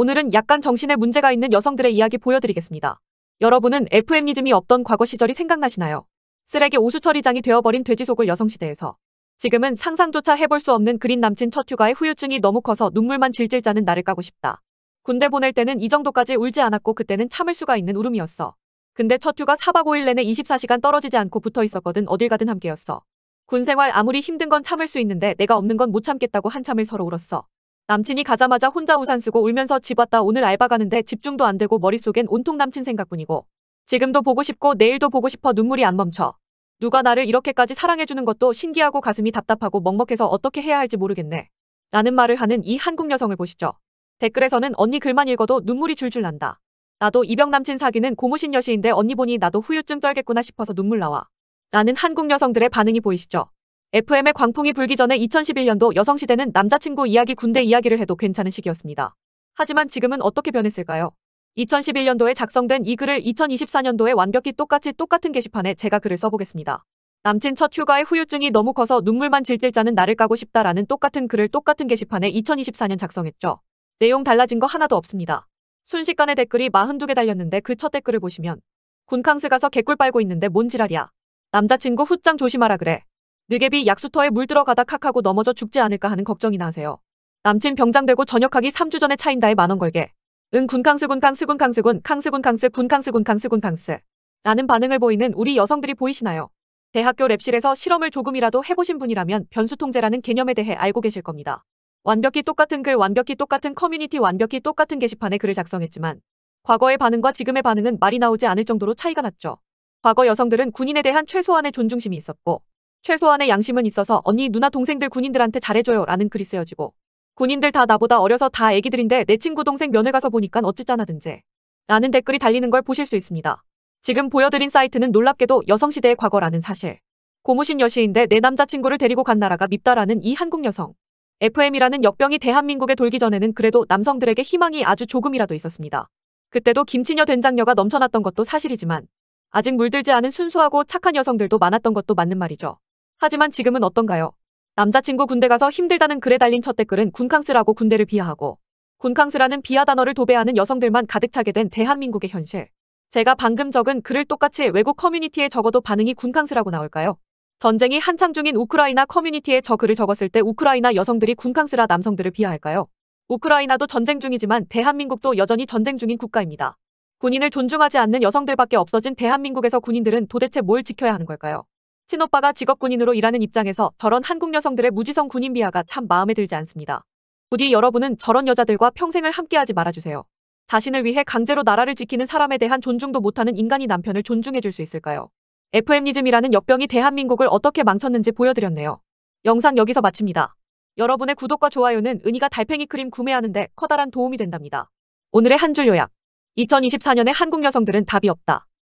오늘은 약간 정신에 문제가 있는 여성들의 이야기 보여드리겠습니다. 여러분은 FM니즘이 없던 과거 시절이 생각나시나요? 쓰레기 오수 처리장이 되어버린 돼지속을 여성시대에서 지금은 상상조차 해볼 수 없는 그린 남친 첫 휴가의 후유증이 너무 커서 눈물만 질질 짜는 나를 까고 싶다. 군대 보낼 때는 이 정도까지 울지 않았고 그때는 참을 수가 있는 울음이었어. 근데 첫 휴가 4박 5일 내내 24시간 떨어지지 않고 붙어 있었거든 어딜 가든 함께였어. 군 생활 아무리 힘든 건 참을 수 있는데 내가 없는 건 못 참겠다고 한참을 서로 울었어. 남친이 가자마자 혼자 우산 쓰고 울면서 집 왔다 오늘 알바 가는데 집중도 안 되고 머릿속엔 온통 남친 생각뿐이고 지금도 보고 싶고 내일도 보고 싶어 눈물이 안 멈춰. 누가 나를 이렇게까지 사랑해주는 것도 신기하고 가슴이 답답하고 먹먹해서 어떻게 해야 할지 모르겠네. 라는 말을 하는 이 한국 여성을 보시죠. 댓글에서는 언니 글만 읽어도 눈물이 줄줄 난다. 나도 이병 남친 사귀는 고무신 여시인데 언니 보니 나도 후유증 떨겠구나 싶어서 눈물 나와. 라는 한국 여성들의 반응이 보이시죠. FM의 광풍이 불기 전에 2011년도 여성시대는 남자친구 이야기 군대 이야기를 해도 괜찮은 시기였습니다. 하지만 지금은 어떻게 변했을까요? 2011년도에 작성된 이 글을 2024년도에 완벽히 똑같이 똑같은 게시판에 제가 글을 써보겠습니다. 남친 첫 휴가에 후유증이 너무 커서 눈물만 질질 짜는 나를 까고 싶다라는 똑같은 글을 똑같은 게시판에 2024년 작성했죠. 내용 달라진 거 하나도 없습니다. 순식간에 댓글이 42개 달렸는데 그 첫 댓글을 보시면 군캉스 가서 개꿀 빨고 있는데 뭔 지랄이야. 남자친구 훗장 조심하라 그래. 느개비 약수터에 물들어가다 칵하고 넘어져 죽지 않을까 하는 걱정이 나세요. 남친 병장되고 전역하기 3주 전에 차인다에 만원 걸게. 응 군캉스군 캉스군 캉스군 캉스군 캉스 군캉스군 캉스군 캉스. 라는 반응을 보이는 우리 여성들이 보이시나요? 대학교 랩실에서 실험을 조금이라도 해보신 분이라면 변수통제라는 개념에 대해 알고 계실 겁니다. 완벽히 똑같은 글, 완벽히 똑같은 커뮤니티, 완벽히 똑같은 게시판에 글을 작성했지만 과거의 반응과 지금의 반응은 말이 나오지 않을 정도로 차이가 났죠. 과거 여성들은 군인에 대한 최소한의 존중심이 있었고 최소한의 양심은 있어서 언니 누나 동생들 군인들한테 잘해줘요 라는 글이 쓰여지고 군인들 다 나보다 어려서 다 애기들인데 내 친구 동생 면회 가서 보니깐 어찌짜나든지 라는 댓글이 달리는 걸 보실 수 있습니다. 지금 보여드린 사이트는 놀랍게도 여성시대의 과거라는 사실. 고무신 여시인데 내 남자친구를 데리고 간 나라가 밉다라는 이 한국 여성. FM이라는 역병이 대한민국에 돌기 전에는 그래도 남성들에게 희망이 아주 조금이라도 있었습니다. 그때도 김치녀 된장녀가 넘쳐났던 것도 사실이지만 아직 물들지 않은 순수하고 착한 여성들도 많았던 것도 맞는 말이죠. 하지만 지금은 어떤가요? 남자친구 군대 가서 힘들다는 글에 달린 첫 댓글은 군캉스라고 군대를 비하하고 군캉스라는 비하 단어를 도배하는 여성들만 가득 차게 된 대한민국의 현실. 제가 방금 적은 글을 똑같이 외국 커뮤니티에 적어도 반응이 군캉스라고 나올까요? 전쟁이 한창 중인 우크라이나 커뮤니티에 저 글을 적었을 때 우크라이나 여성들이 군캉스라 남성들을 비하할까요? 우크라이나도 전쟁 중이지만 대한민국도 여전히 전쟁 중인 국가입니다. 군인을 존중하지 않는 여성들밖에 없어진 대한민국에서 군인들은 도대체 뭘 지켜야 하는 걸까요? 친오빠가 직업군인으로 일하는 입장에서 저런 한국 여성들의 무지성 군인 비하가 참 마음에 들지 않습니다. 부디 여러분은 저런 여자들과 평생을 함께하지 말아주세요. 자신을 위해 강제로 나라를 지키는 사람에 대한 존중도 못하는 인간이 남편을 존중해줄 수 있을까요? FM니즘이라는 역병이 대한민국을 어떻게 망쳤는지 보여드렸네요. 영상 여기서 마칩니다. 여러분의 구독과 좋아요는 은희가 달팽이 크림 구매하는데 커다란 도움이 된답니다. 오늘의 한 줄 요약. 2024년의 한국 여성들은 답이 없다.